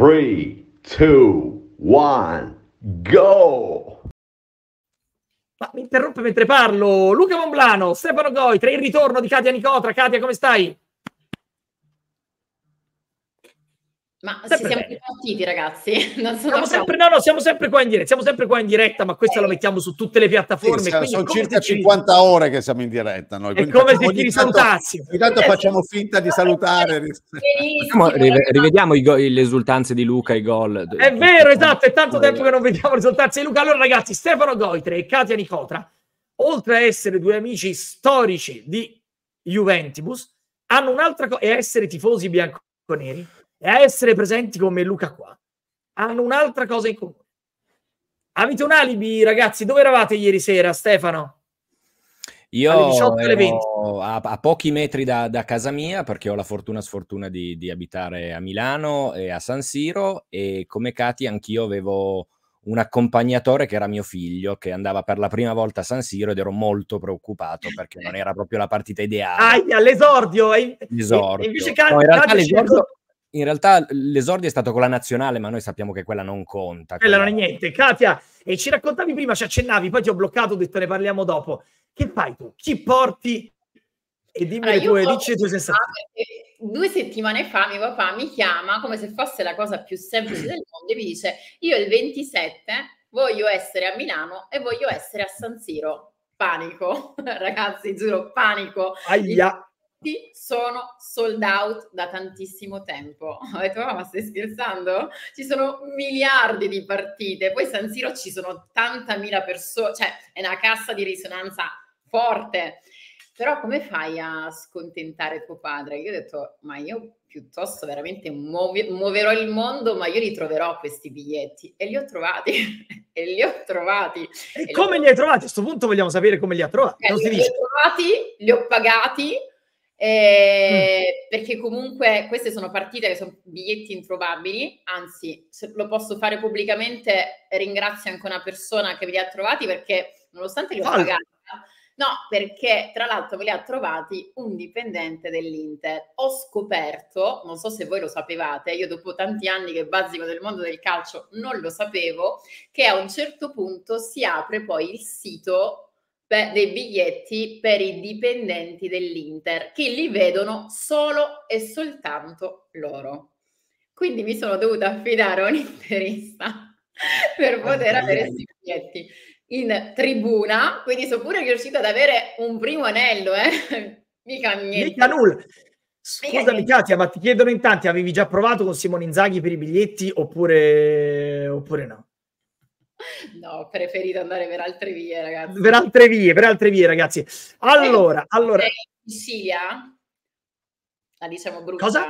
3, 2, 1, go! Ma mi interrompe mentre parlo. Luca Monblano, Stefano Goi, tra il ritorno di Katia Nicotra. Katia, come stai? Ma sempre siamo partiti, ragazzi. Non siamo, sempre, no, no, siamo sempre qua in diretta. Siamo sempre qua in diretta, ma questo eh. lo mettiamo su tutte le piattaforme. Sì, sono circa 50 ti... ore che siamo in diretta. Noi, è come se ti risalutassi. Intanto facciamo finta di salutare. rivediamo go- le esultanze di Luca, i gol. È vero, esatto. È tanto tempo che non vediamo le esultanze di Luca. Allora, ragazzi, Stefano Goitre e Katia Nicotra, oltre a essere due amici storici di Juventus, hanno un'altra cosa, e essere tifosi bianco neri e a essere presenti come Luca qua, hanno un'altra cosa in comune. Avete un alibi, ragazzi? Dove eravate ieri sera, Stefano? Io ero a, a, pochi metri da, da, casa mia perché ho la fortuna sfortuna di, di, abitare a Milano e a San Siro e come Cati anch'io avevo un accompagnatore che era mio figlio che andava per la prima volta a San Siro ed ero molto preoccupato perché non era proprio la partita ideale. Aia, l'esordio! Eh, l'esordio. E invece Cal- no, in realtà l'esordio in realtà l'esordio è stato con la nazionale, ma noi sappiamo che quella non conta. Quella non è niente. Katia, e ci raccontavi prima, ci accennavi, poi ti ho bloccato, ho detto ne parliamo dopo. Che fai tu? Chi porti? E dimmi allora, le tue, dici le tue sensazioni. Due settimane fa mio papà mi chiama come se fosse la cosa più semplice del mondo e mi dice io il 27 voglio essere a Milano e voglio essere a San Siro. Panico, ragazzi, giuro, panico. Aia tutti sono sold out da tantissimo tempo. Ho detto, oh, ma stai scherzando? Ci sono miliardi di partite, poi San Siro ci sono 80.000 persone, cioè è una cassa di risonanza forte. Però come fai a scontentare tuo padre? Io ho detto, ma io piuttosto veramente muove- muoverò il mondo, ma io li troverò questi biglietti. E li ho trovati. e li ho trovati. E, e come li, ho... li hai trovati? A questo punto vogliamo sapere come li ha trovati. Eh, li ho trovati, li ho pagati, eh, mm. Perché comunque queste sono partite che sono biglietti introvabili, anzi se lo posso fare pubblicamente ringrazio anche una persona che ve li ha trovati perché nonostante li ho pagati, no perché tra l'altro ve li ha trovati un dipendente dell'Inter. Ho scoperto, non so se voi lo sapevate, io dopo tanti anni che bazzico del mondo del calcio non lo sapevo, che a un certo punto si apre poi il sito dei biglietti per i dipendenti dell'Inter, che li vedono solo e soltanto loro. Quindi mi sono dovuta affidare a un interista per ah, poter ah, avere questi biglietti in tribuna, quindi sono pure riuscita ad avere un primo anello, eh? mica niente. Mica nulla. Scusami Katia, ma ti chiedono in tanti, avevi già provato con Simone Inzaghi per i biglietti oppure, oppure no? No, ho preferito andare per altre vie, ragazzi. Per altre vie, per altre vie, ragazzi. Allora, eh, allora... In Sicilia, ah, la diciamo brutta. Cosa?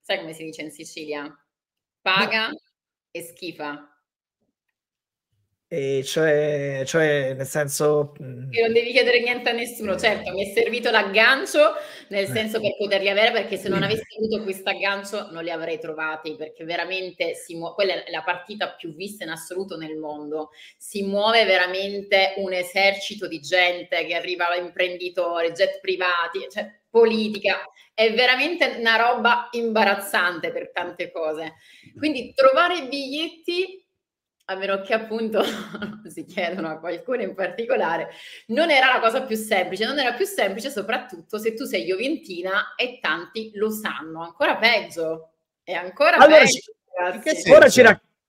Sai come si dice in Sicilia? Paga no. e schifa. E cioè, cioè, nel senso... Mhmm che non devi chiedere niente a nessuno, certo, mi è servito l'aggancio, nel eh. senso per poterli avere, perché se non avessi avuto questo aggancio non li avrei trovati, perché veramente si muove, quella è la partita più vista in assoluto nel mondo, si muove veramente un esercito di gente che arriva imprenditori, jet privati, cioè politica, è veramente una roba imbarazzante per tante cose. Quindi trovare biglietti a meno che appunto si chiedono a qualcuno in particolare, non era la cosa più semplice, non era più semplice soprattutto se tu sei Joventina e tanti lo sanno, ancora peggio, è ancora allora, peggio. Ci, ora ci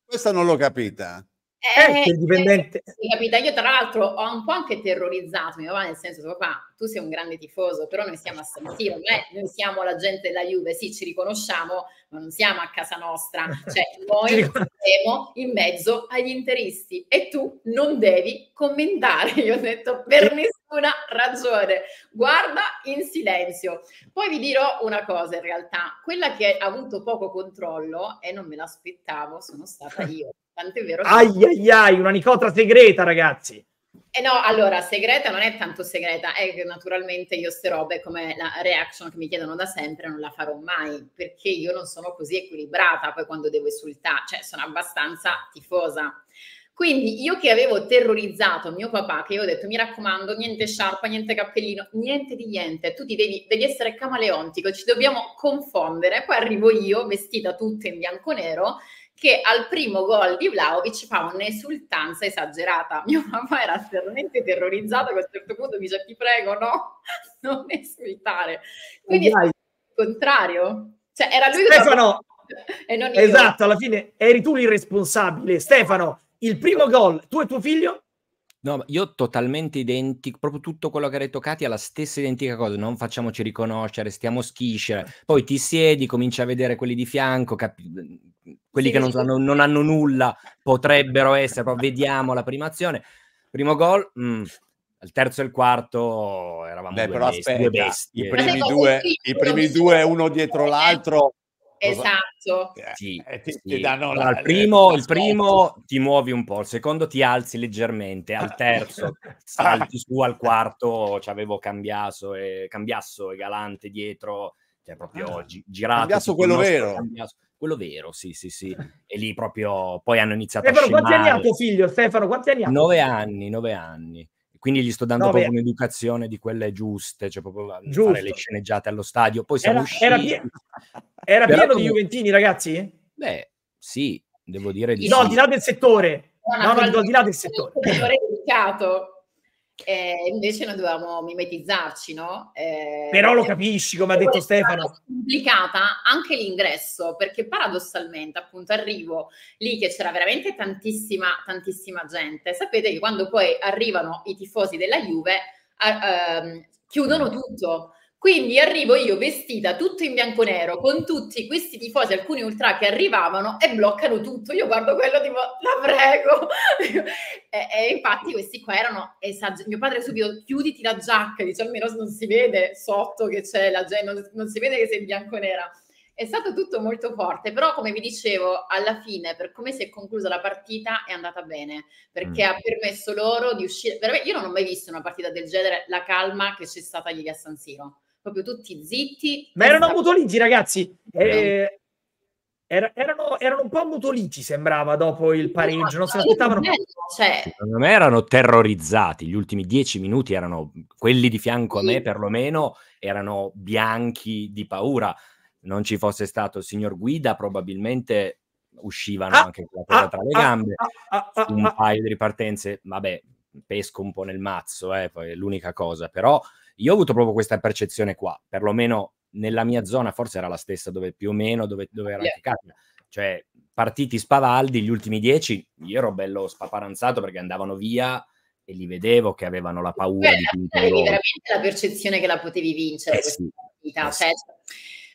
questa non l'ho capita. Eh, certo, eh, il dipendente. Eh, capita? Io tra l'altro ho un po' anche terrorizzato mio papà, nel senso, papà, tu sei un grande tifoso, però noi siamo a San Siro, noi siamo la gente della Juve, sì, ci riconosciamo, ma non siamo a casa nostra, cioè noi siamo in mezzo agli interisti e tu non devi commentare, io ho detto per nessuna ragione, guarda in silenzio. Poi vi dirò una cosa in realtà, quella che ha avuto poco controllo e non me l'aspettavo sono stata io. Tant'è vero. Che... Ai ai ai, una nicotra segreta, ragazzi. Eh no, allora, segreta non è tanto segreta, è che naturalmente io ste robe come la reaction che mi chiedono da sempre non la farò mai, perché io non sono così equilibrata poi quando devo esultare, cioè sono abbastanza tifosa. Quindi io che avevo terrorizzato mio papà, che io ho detto mi raccomando, niente sciarpa, niente cappellino, niente di niente, tu ti devi, devi essere camaleontico, ci dobbiamo confondere. Poi arrivo io vestita tutta in bianco-nero che al primo gol di Vlaovic fa un'esultanza esagerata. Mio papà era veramente terrorizzato, che a un certo punto dice ti prego, no, non esultare. Quindi è il contrario. Cioè, era lui Stefano! Che... Esatto, alla fine eri tu l'irresponsabile. Stefano, il primo gol, tu e tuo figlio? No, io totalmente identico, proprio tutto quello che ha detto Katia è la stessa identica cosa, non facciamoci riconoscere, stiamo schiscere, certo. poi ti siedi, cominci a vedere quelli di fianco, capi- mhmm, quelli sì, che non, sanno, non, hanno nulla, potrebbero essere, però vediamo la prima azione, primo gol, mh, mhmm, al terzo e il quarto eravamo Beh, due, però bestie, aspetta, due bestie. I primi, due, i primi due uno dietro eh. l'altro Esatto. Eh, sì, eh, ti, sì. Ti danno la, allora, il, primo, il, primo, ti muovi un po', il secondo ti alzi leggermente, al terzo ah. salti su, al quarto ci avevo cambiato e, cambiasso e Galante dietro, cioè proprio ah, gi- girato. Cambiasso quello vero. Cambiasso quello vero, sì, sì, sì. E lì proprio poi hanno iniziato Stefano, a scemare. Stefano, quanti anni ha tuo figlio, Stefano? Quanti anni ha? Nove anni, nove anni. Quindi gli sto dando no, proprio beh. un'educazione di quelle giuste, cioè proprio Giusto. fare le sceneggiate allo stadio. Poi siamo era, usciti. Era, pie- era pieno come... di Juventini, ragazzi? Beh, sì, devo dire di no, sì. No, al di là del settore. No, no, no al di là del settore. È dedicato. Eh, invece noi dovevamo mimetizzarci, no? Eh, Però lo capisci, come ha detto Stefano. È complicata anche l'ingresso, perché paradossalmente, appunto, arrivo lì che c'era veramente tantissima, tantissima gente. Sapete che quando poi arrivano i tifosi della Juve, a, a, ehm, chiudono mm. tutto quindi arrivo io vestita tutto in bianco nero con tutti questi tifosi, alcuni ultra che arrivavano e bloccano tutto. Io guardo quello tipo, la prego. e, e, infatti questi qua erano esageri. Mio padre subito chiuditi la giacca, dice almeno non si vede sotto che c'è la gente, non, non si vede che sei in bianco nera. È stato tutto molto forte, però come vi dicevo, alla fine, per come si è conclusa la partita, è andata bene, perché mm. ha permesso loro di uscire. Veramente, io non ho mai visto una partita del genere, la calma che c'è stata ieri a San Siro proprio tutti zitti. Ma erano stavo... mutoliti, ragazzi. Eh, eh, era, erano, erano, un po' mutoliti, sembrava, dopo il pareggio. Non si aspettavano. Cioè... Secondo me erano terrorizzati. Gli ultimi dieci minuti erano quelli di fianco a me, perlomeno, erano bianchi di paura. Non ci fosse stato il signor Guida, probabilmente uscivano ah, anche con la cosa ah, tra le ah, gambe, ah, ah, ah un paio di ripartenze, vabbè, pesco un po' nel mazzo, eh, poi è l'unica cosa, però io ho avuto proprio questa percezione qua, perlomeno nella mia zona forse era la stessa dove più o meno dove, dove era anche capita. Cioè, partiti spavaldi, gli ultimi dieci, io ero bello spaparanzato perché andavano via e li vedevo che avevano la paura Beh, di vincere. Avevi veramente la percezione che la potevi vincere eh sì, eh cioè, sì. Certo.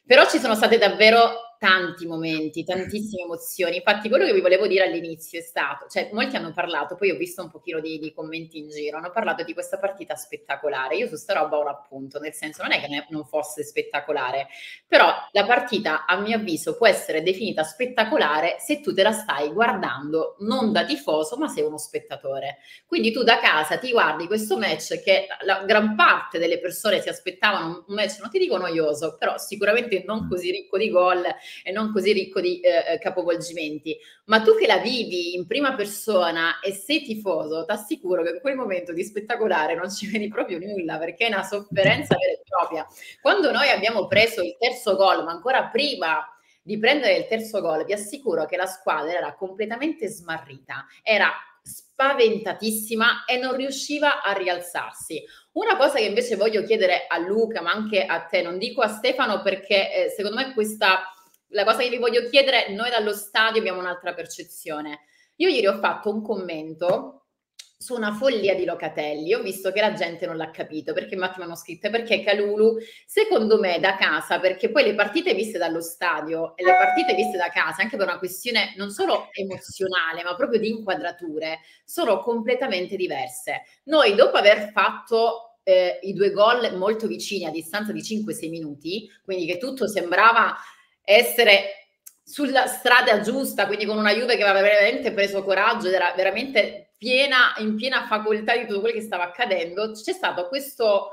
però ci sono state davvero tanti momenti, tantissime emozioni. Infatti, quello che vi volevo dire all'inizio è stato, cioè, molti hanno parlato, poi ho visto un pochino di, di commenti in giro, hanno parlato di questa partita spettacolare. Io su sta roba ho un appunto, nel senso non è che non fosse spettacolare, però la partita, a mio avviso, può essere definita spettacolare se tu te la stai guardando non da tifoso, ma sei uno spettatore. Quindi tu da casa ti guardi questo match che la gran parte delle persone si aspettavano un match, non ti dico noioso, però sicuramente non mm. così ricco di gol e non così ricco di eh, eh, capovolgimenti. Ma tu che la vivi in prima persona e sei tifoso, ti assicuro che in quel momento di spettacolare non ci vedi proprio nulla perché è una sofferenza vera e propria. Quando noi abbiamo preso il terzo gol, ma ancora prima di prendere il terzo gol, vi assicuro che la squadra era completamente smarrita, era spaventatissima e non riusciva a rialzarsi. Una cosa che invece voglio chiedere a Luca, ma anche a te, non dico a Stefano perché eh, secondo me questa la cosa ah. che vi voglio chiedere, noi dallo stadio abbiamo un'altra percezione. Io ieri ho fatto un commento su una follia di Locatelli, ho visto che la gente non l'ha capito, perché infatti mi hanno scritto, perché Calulu, secondo me da casa, perché poi le partite viste dallo stadio e le partite viste da casa, anche per una questione non solo emozionale, ma proprio di inquadrature, sono completamente diverse. Noi dopo aver fatto eh, i due gol molto vicini a distanza di 5-6 minuti, quindi che tutto sembrava essere sulla strada giusta, quindi con una Juve che aveva veramente preso coraggio ed era veramente piena, in piena facoltà di tutto quello che stava accadendo, c'è stato questo,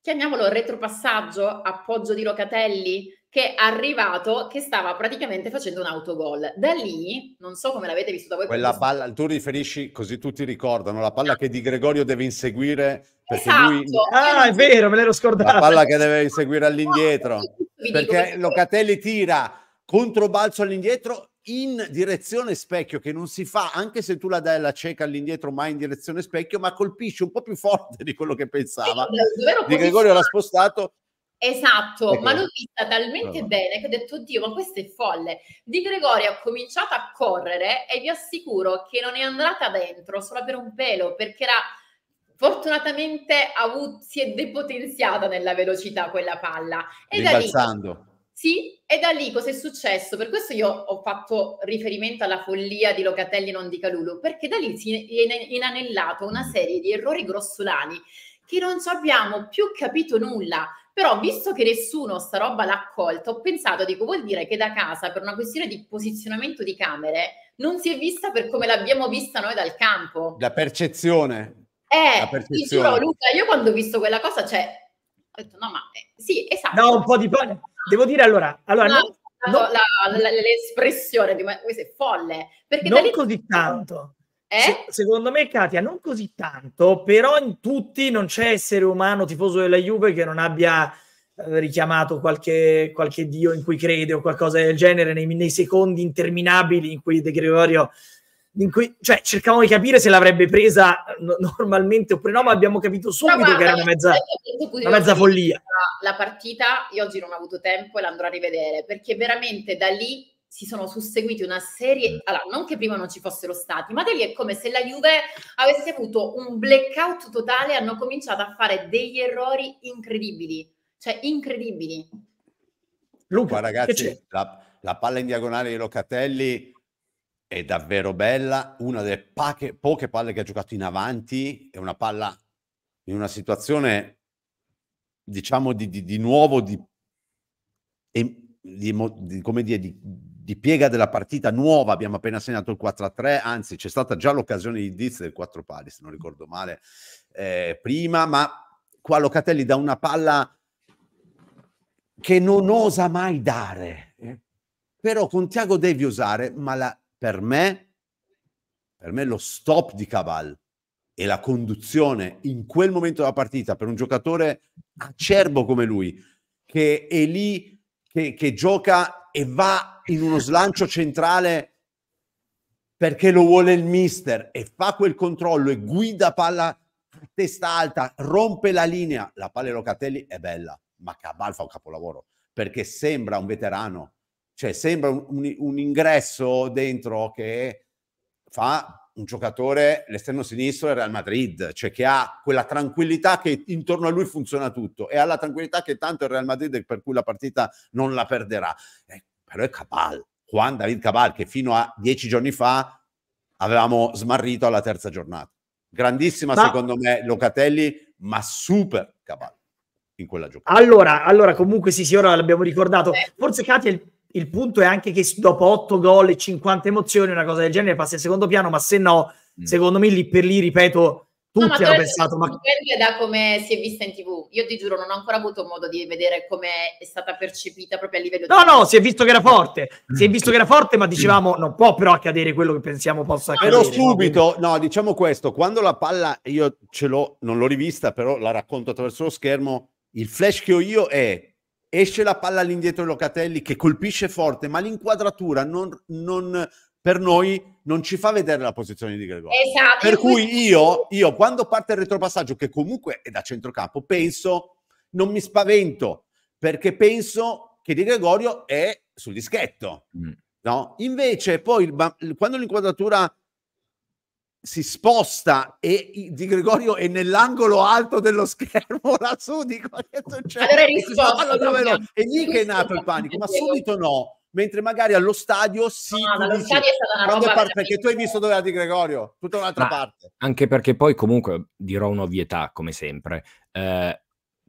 chiamiamolo retropassaggio, appoggio di Locatelli, che è arrivato che stava praticamente facendo un autogol. Da lì, non so come l'avete visto da voi. Quella palla, tu riferisci così tutti ricordano, la palla che Di Gregorio deve inseguire perché esatto. lui... Ah, è vero, me l'ero scordato. La palla che deve inseguire all'indietro. Esatto, perché Locatelli tira controbalzo all'indietro in direzione specchio che non si fa anche se tu la dai alla cieca all'indietro mai in direzione specchio ma colpisce un po' più forte di quello che pensava Di Gregorio l'ha spostato Esatto, ecco. ma l'ho vista talmente allora. bene che ho detto, Dio, ma questo è folle. Di Gregorio ha cominciato a correre e vi assicuro che non è andata dentro solo per un pelo, perché era fortunatamente avut- si è depotenziata nella velocità quella palla. E Rimbalzando. da lì... Sì, e da lì cosa è successo? Per questo io ho fatto riferimento alla follia di Locatelli non di Calulu, perché da lì si è inanellato una serie di errori grossolani che non ci abbiamo più capito nulla. Però visto che nessuno sta roba l'ha accolta, ho pensato, dico, vuol dire che da casa per una questione di posizionamento di camere non si è vista per come l'abbiamo vista noi dal campo. La percezione. Eh, la percezione. giuro Luca, io quando ho visto quella cosa, cioè, ho detto no, ma eh, sì, esatto. No, un po' di palle. Devo dire allora, allora no, no, no, la, la, l'espressione di me, questo è folle, perché non lì... così tanto eh? secondo me, Katia, non così tanto, però in tutti non c'è essere umano tifoso della Juve che non abbia eh, richiamato qualche, qualche, dio in cui crede o qualcosa del genere nei, nei secondi interminabili in cui De Gregorio in cui, cioè, cercavamo di capire se l'avrebbe presa eh, normalmente oppure no, ma abbiamo capito subito guarda, che era una mezza, una mezza follia. La partita, io oggi non ho avuto tempo e l'andrò a rivedere, perché veramente da lì si sono susseguiti una serie, mm. allora non che prima non ci fossero stati, ma da lì è come se la Juve avesse avuto un blackout totale, hanno cominciato a fare degli errori incredibili, cioè incredibili. Luca, ragazzi, la, la, palla in diagonale di Locatelli è davvero bella, una delle pache, poche palle che ha giocato in avanti, è una palla in una situazione, diciamo, di, di, di nuovo di, di, di come dire, di di piega della partita nuova, abbiamo appena segnato il 4-3, anzi c'è stata già l'occasione di Diz del 4 pali, se non ricordo male, eh, prima, ma qua Locatelli dà una palla che non osa mai dare, eh? però con Tiago devi usare, ma la, per me, per me lo stop di Caval e la conduzione in quel momento della partita per un giocatore acerbo come lui, che è lì, che, che gioca e va in uno slancio centrale perché lo vuole il mister e fa quel controllo e guida palla testa alta, rompe la linea, la palla di Locatelli è bella, ma Cabal fa un capolavoro perché sembra un veterano, cioè sembra un, un, un ingresso dentro che fa un giocatore l'esterno sinistro del Real Madrid, cioè che ha quella tranquillità che intorno a lui funziona tutto e ha la tranquillità che tanto il Real Madrid per cui la partita non la perderà. Eh, però è Cabal, Juan David Cabal, che fino a dieci giorni fa avevamo smarrito alla terza giornata. Grandissima, ma... secondo me, Locatelli, ma super Cabal in quella giocata. Allora, allora, comunque sì, sì, ora l'abbiamo ricordato. Eh. Forse Katia il, il punto è anche che dopo otto gol e 50 emozioni, una cosa del genere passa in secondo piano, ma se no, mm. secondo me lì per lì, ripeto, tutti no, hanno pensato, ma... è da come si è vista in tv. Io ti giuro, non ho ancora avuto modo di vedere come è stata percepita proprio a livello... No, di... no, si è visto che era forte. Mm. Si è visto che era forte, ma dicevamo, non può però accadere quello che pensiamo possa accadere. Però subito, no, diciamo questo, quando la palla, io ce l'ho, non l'ho rivista, però la racconto attraverso lo schermo, il flash che ho io è esce la palla all'indietro di Locatelli che colpisce forte, ma l'inquadratura non, non, per noi non ci fa vedere la posizione di Gregorio. Esatto. Per cui io, io, quando parte il retropassaggio, che comunque è da centrocampo, penso, non mi spavento, perché penso che Di Gregorio è sul dischetto. Mm. No? Invece poi, quando l'inquadratura si sposta e Di Gregorio è nell'angolo alto dello schermo lassù, dico, che succede? Allora è risposto, È lì che è nato il panico, ma subito no mentre magari allo stadio si no, no, dici, stadio è parte, perché tu hai visto dove era Di Gregorio, tutta un'altra Ma parte. Anche perché poi comunque dirò un'ovvietà, come sempre. Eh,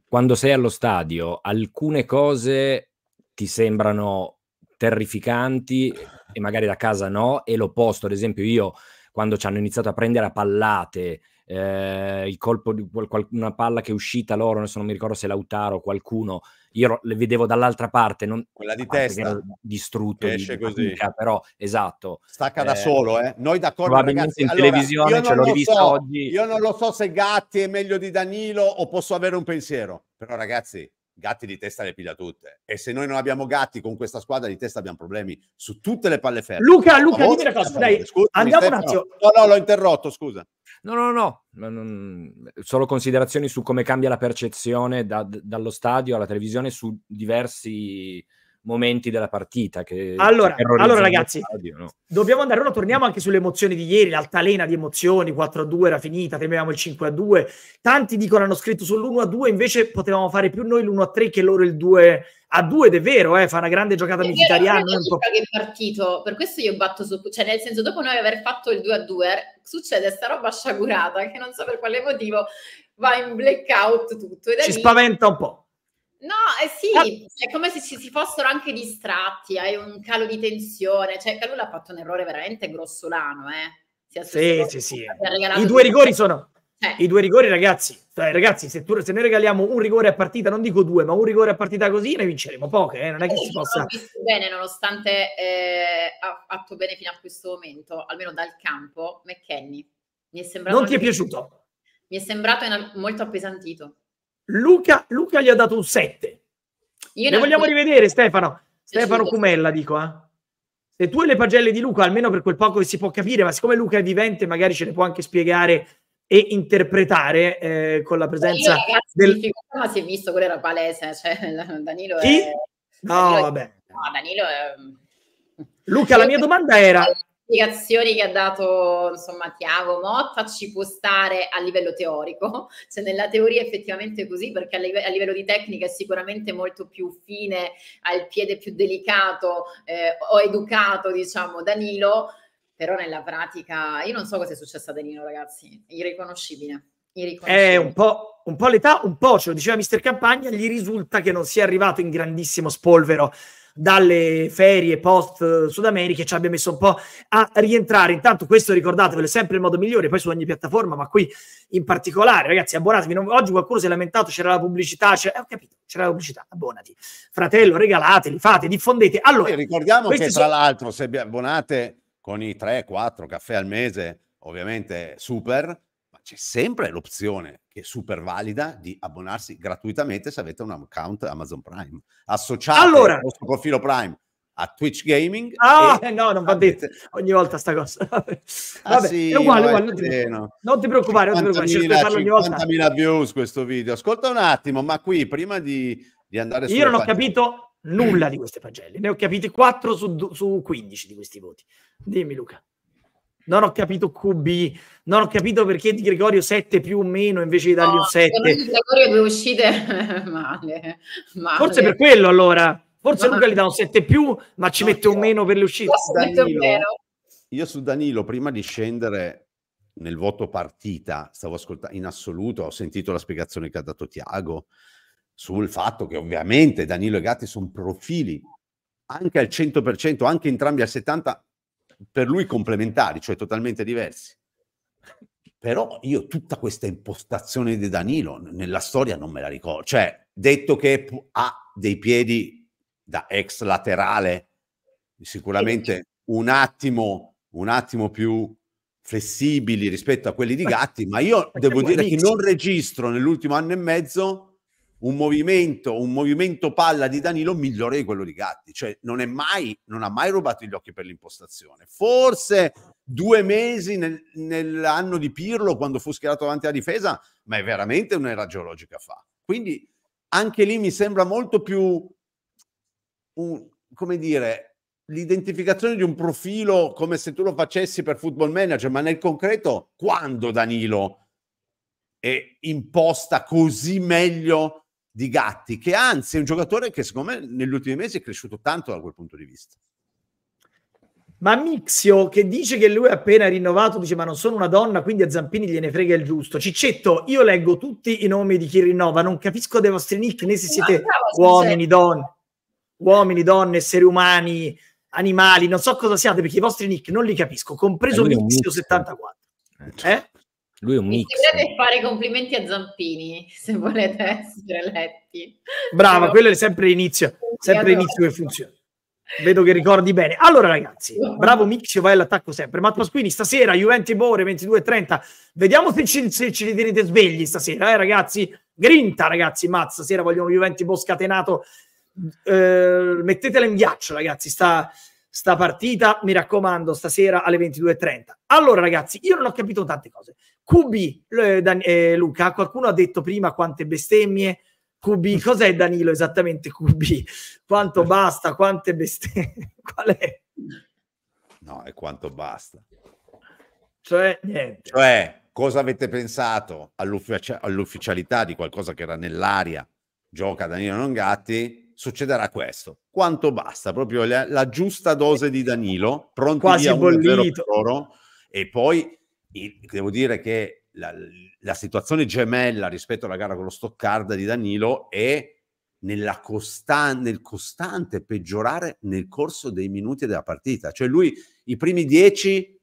quando sei allo stadio, alcune cose ti sembrano terrificanti e magari da casa no, e l'opposto, ad esempio io quando ci hanno iniziato a prendere a pallate eh, il colpo di qual- una palla che è uscita loro, adesso non mi ricordo se Lautaro o qualcuno, io le vedevo dall'altra parte, non quella di testa distrutto, che esce di, così. Fatica, però esatto. Stacca eh, da solo, eh. Noi d'accordo probabilmente ragazzi, in allora, televisione ce l'ho rivisto so, oggi. Io non lo so se Gatti è meglio di Danilo o posso avere un pensiero, però ragazzi gatti di testa le piglia tutte. E se noi non abbiamo gatti con questa squadra di testa abbiamo problemi su tutte le palle ferme. Luca, Luca, dimmi una cosa, dai, Scusami, andiamo Stefano. un attimo. No, no, l'ho interrotto, scusa. No, no, no, no, solo considerazioni su come cambia la percezione da, dallo stadio alla televisione su diversi momenti della partita. Che allora, allora ragazzi, stadio, no? dobbiamo andare, ora torniamo anche sulle emozioni di ieri, l'altalena di emozioni, 4-2 era finita, temevamo il 5-2, tanti dicono hanno scritto sull'1-2, invece potevamo fare più noi l'1-3 che loro il 2 a due ed è vero, eh, fa una grande giocata è militariana. Vero, è che partito, per questo io batto su, cioè nel senso dopo noi aver fatto il 2 a 2 succede sta roba sciagurata che non so per quale motivo va in blackout tutto. Ci lì... spaventa un po' No, eh sì, è cioè, come se ci si fossero anche distratti, hai un calo di tensione, cioè Calulu ha fatto un errore veramente grossolano, eh. Sì, sì, sì. I due rigori tempo. sono... Eh. I due rigori, ragazzi, cioè, ragazzi se, tu, se, noi regaliamo un rigore a partita, non dico due, ma un rigore a partita così, ne vinceremo poche. Eh? Non è che eh, si possa. Ho visto bene, nonostante eh, ha fatto bene fino a questo momento, almeno dal campo, McKenny. Mi è sembrato. Non ti è piaciuto? Mi è sembrato molto appesantito. Luca, Luca gli ha dato un 7. Io le vogliamo qui. rivedere, Stefano. Stefano Cumella, dico, eh. Se tu e le pagelle di Luca, almeno per quel poco che si può capire, ma siccome Luca è vivente, magari ce le può anche spiegare e interpretare eh, con la presenza Danilo, ragazzi, del... difficoltà, ma si è visto, quello era palese, cioè, Danilo è... No, Danilo vabbè. È... No, Danilo è... Luca, la mia domanda era spiegazioni che ha dato insomma Tiago Motta ci può stare a livello teorico, cioè nella teoria effettivamente è così perché a, live- a livello di tecnica è sicuramente molto più fine, al piede più delicato eh, o educato diciamo Danilo, però nella pratica io non so cosa è successo a Danilo ragazzi, irriconoscibile. È eh, un po', un po' l'età, un po', ce lo diceva Mister Campagna, gli risulta che non sia arrivato in grandissimo spolvero dalle ferie post eh, Sud America ci abbia messo un po' a rientrare. Intanto questo ricordatevelo sempre il modo migliore, poi su ogni piattaforma, ma qui in particolare, ragazzi, abbonatevi. Non, oggi qualcuno si è lamentato, c'era la pubblicità, cioè, ho capito, c'era la pubblicità, abbonati. Fratello, regalateli, fate, diffondete. Allora, e ricordiamo che tra sono... l'altro se abbonate con i 3-4 caffè al mese, ovviamente super, c'è sempre l'opzione, che è super valida, di abbonarsi gratuitamente se avete un account Amazon Prime. Associate allora, il vostro profilo Prime a Twitch Gaming. Ah, e... Eh, no, non va detto ogni volta sta cosa. Vabbè, ah, sì, è uguale, uguale, non, ti, eh, non ti preoccupare, non ti preoccupare. 50.000 views questo video. Ascolta un attimo, ma qui prima di, di andare su... Io non ho capito nulla di queste pagelle, ne ho capite 4 su, su 15 di questi voti. Dimmi Luca non ho capito QB, non ho capito perché di Gregorio 7 più o meno invece di dargli no, un 7. Di Gregorio due uscite male, male, Forse per quello allora, forse ma... Luca gli dà un 7 più, ma ci no, mette un meno per le uscite. Danilo, io su Danilo, prima di scendere nel voto partita, stavo ascoltando in assoluto, ho sentito la spiegazione che ha dato Tiago sul fatto che ovviamente Danilo e Gatti sono profili anche al 100%, anche entrambi al 70%, per lui complementari, cioè totalmente diversi. Però io tutta questa impostazione di Danilo nella storia non me la ricordo. Cioè, detto che ha dei piedi da ex laterale, sicuramente un attimo, un attimo più flessibili rispetto a quelli di Gatti, ma io devo dire che non registro nell'ultimo anno e mezzo un movimento, un movimento palla di Danilo migliore di quello di Gatti, cioè non, è mai, non ha mai rubato gli occhi per l'impostazione. Forse due mesi nel, nell'anno di Pirlo quando fu schierato davanti alla difesa, ma è veramente un'era geologica fa. Quindi anche lì mi sembra molto più, un, come dire, l'identificazione di un profilo come se tu lo facessi per football manager, ma nel concreto quando Danilo è imposta così meglio di Gatti, che anzi è un giocatore che secondo me negli ultimi mesi è cresciuto tanto da quel punto di vista. Ma Mixio che dice che lui è appena rinnovato, dice ma non sono una donna, quindi a Zampini gliene frega il giusto. Ciccetto, io leggo tutti i nomi di chi rinnova, non capisco dei vostri nick né se siete uomini, donne, uomini, donne, esseri umani, animali, non so cosa siate perché i vostri nick non li capisco, compreso Mixio74. Eh? Lui è un mix. Potete fare complimenti a Zampini se volete essere letti. Brava, quello è sempre l'inizio, sempre l'inizio che funziona. Vedo che ricordi bene. Allora, ragazzi, bravo Mixio, vai all'attacco sempre. Matt Pasquini, stasera, Juventus Bore 22.30. Vediamo se ci, se ci tenete svegli stasera, eh, ragazzi. Grinta, ragazzi, Matt, stasera vogliono Juventus Bo scatenato. Eh, mettetela in ghiaccio, ragazzi, sta, sta partita. Mi raccomando, stasera alle 22.30. Allora, ragazzi, io non ho capito tante cose. QB, eh, Dan- eh, Luca, qualcuno ha detto prima quante bestemmie? QB, mm. cos'è Danilo esattamente QB? Quanto eh. basta? Quante bestemmie? Qual è? No, è quanto basta. Cioè, niente. Cioè, cosa avete pensato all'uffici- all'ufficialità di qualcosa che era nell'aria? Gioca Danilo Nongatti, succederà questo. Quanto basta? Proprio la, la giusta dose di Danilo, pronti a via bollito. e poi devo dire che la, la, situazione gemella rispetto alla gara con lo Stoccarda di Danilo è costan- nel costante peggiorare nel corso dei minuti della partita. Cioè lui i primi dieci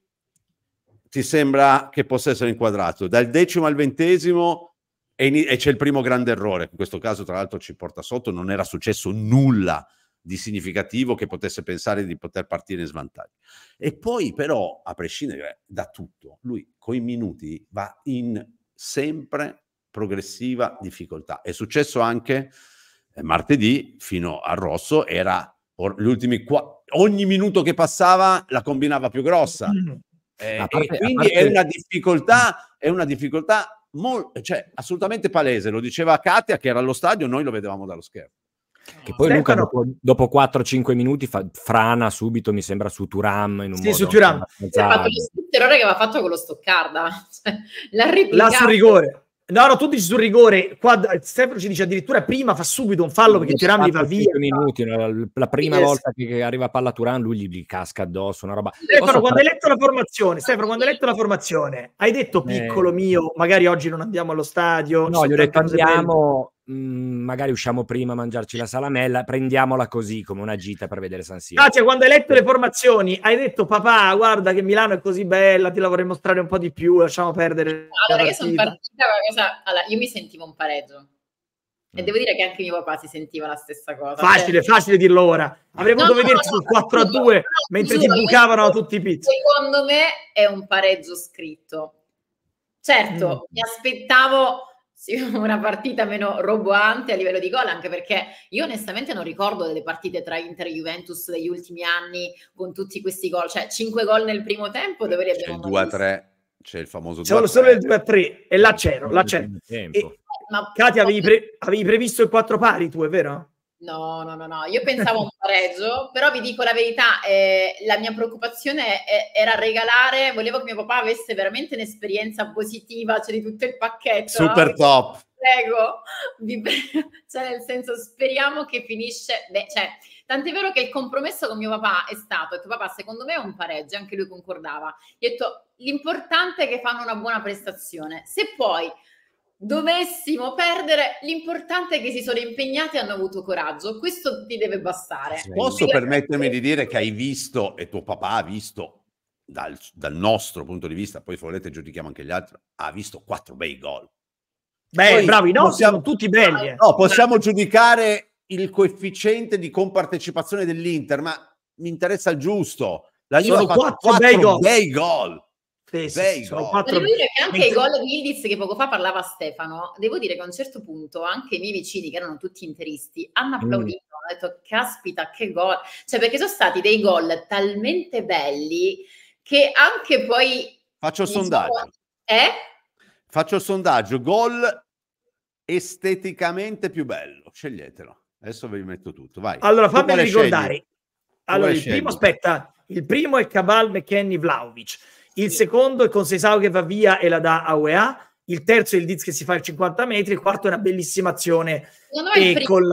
ti sembra che possa essere inquadrato, dal decimo al ventesimo e, in- e c'è il primo grande errore, in questo caso tra l'altro ci porta sotto, non era successo nulla di significativo che potesse pensare di poter partire in svantaggio. E poi però, a prescindere da tutto, lui con i minuti va in sempre progressiva difficoltà. È successo anche eh, martedì fino al rosso, era or- gli ultimi qu- ogni minuto che passava la combinava più grossa. Mm. Eh, parte, quindi parte... è una difficoltà, è una difficoltà mol- cioè, assolutamente palese, lo diceva Katia che era allo stadio, noi lo vedevamo dallo schermo. Che poi Stefano... Luca dopo, dopo 4-5 minuti fa, frana subito, mi sembra, su Turam. In un sì, modo su Turam. Abbastanza... L'errore che aveva fatto con lo Stoccarda. Cioè, l'ha replicato. sul rigore. No, no, tu dici sul rigore. Qua Stefano ci dice addirittura prima fa subito un fallo perché Turam gli va via. Minuti, no? La prima yes. volta che arriva a palla Turam lui gli, casca addosso, una roba. Stefano, quando fare... hai letto la formazione, ah, Stefano, quando hai letto la formazione, hai detto eh. piccolo eh. mio, magari oggi non andiamo allo stadio. No, gli ho detto andiamo, Mhmm, magari usciamo prima a mangiarci la salamella, prendiamola così come una gita per vedere San Siro. Ah, quando hai letto le formazioni, hai detto papà, guarda che Milano è così bella, ti la vorrei mostrare un po' di più, lasciamo perdere. Allora, io sono partita con cosa... Allora, io mi sentivo un pareggio. E mm. devo dire che anche mio papà si sentiva la stessa cosa. Cioè facile, cioè... facile dirlo ora. Avrei no, potuto no, vederci sul no, 4 a 2 mentre giuro, ti bucavano io, tutti i pizzi. Secondo me è un pareggio scritto. Certo, mm. mi aspettavo sì, una partita meno roboante a livello di gol, anche perché io onestamente non ricordo delle partite tra Inter e Juventus degli ultimi anni con tutti questi gol, cioè 5 gol nel primo tempo dove li abbiamo 2-3 c'è il famoso c'è solo il 2-3 e là c'ero, là c'ero. E, Katia avevi, pre- avevi previsto il 4 pari tu, è vero? No, no, no, no, io pensavo a un pareggio, però vi dico la verità, eh, la mia preoccupazione è, era regalare, volevo che mio papà avesse veramente un'esperienza positiva, cioè di tutto il pacchetto. Super no? top. Prego, vi prego, cioè nel senso speriamo che finisce, beh, cioè, tant'è vero che il compromesso con mio papà è stato, ho detto papà secondo me è un pareggio, anche lui concordava, gli ho detto l'importante è che fanno una buona prestazione, se poi dovessimo perdere, l'importante è che si sono impegnati e hanno avuto coraggio. Questo ti deve bastare. Sì. Posso dire... permettermi eh, di dire che hai visto e tuo papà ha visto dal, dal nostro punto di vista, poi se volete giudichiamo anche gli altri, ha visto quattro bei gol. Beh, poi, bravi, no? Possiamo, siamo tutti belli. Eh. No, possiamo giudicare il coefficiente di compartecipazione dell'Inter, ma mi interessa il giusto. La Juve sono quattro, quattro bei gol. Bei gol. Sì, sì, sono quattro... Devo dire che anche Mentre... i gol di Ildiz che poco fa parlava Stefano, devo dire che a un certo punto anche i miei vicini, che erano tutti interisti, hanno mm. applaudito, mm. hanno detto caspita che gol, cioè perché sono stati dei gol talmente belli che anche poi... Faccio il sondaggio. Sono... Eh? Faccio il sondaggio, gol esteticamente più bello, sceglietelo. Adesso vi metto tutto, vai. Allora fammi ricordare. Scegli? Allora, il scegli? primo aspetta, il primo è Cabal McKenny Vlaovic il secondo è con Seisau che va via e la dà a UEA. Il terzo è il Diz che si fa il 50 metri. Il quarto è una bellissima azione. e me il, col...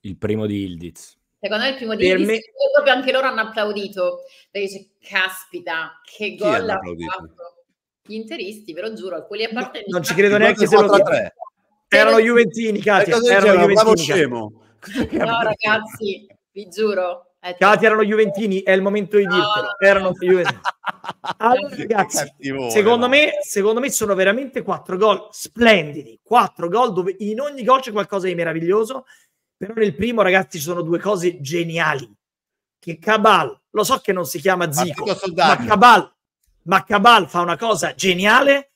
il primo di Ildiz. Secondo me il primo di Ildiz. Me... Proprio anche loro hanno applaudito. Perché dice, caspita, che gol ha fatto. Gli interisti, ve lo giuro, alcuni appartenenti. No, non ci credo neanche se lo cioè, Erano Juventini, Katia. Eh, erano Juventini. Scemo. No, ragazzi, vi giuro, Ecco. erano Juventini, è il momento di dirtelo. Erano Juventini. Allora, ragazzi, secondo me, secondo me sono veramente quattro gol splendidi. Quattro gol dove in ogni gol c'è qualcosa di meraviglioso. Però nel primo, ragazzi, ci sono due cose geniali. Che Cabal, lo so che non si chiama Zico, ma, ma Cabal, ma Cabal fa una cosa geniale.